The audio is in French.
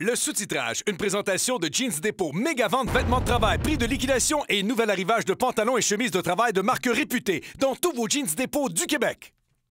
Le sous-titrage, une présentation de Jeans Dépôt, méga vente vêtements de travail, prix de liquidation et nouvel arrivage de pantalons et chemises de travail de marques réputées dans tous vos Jeans Dépôt du Québec.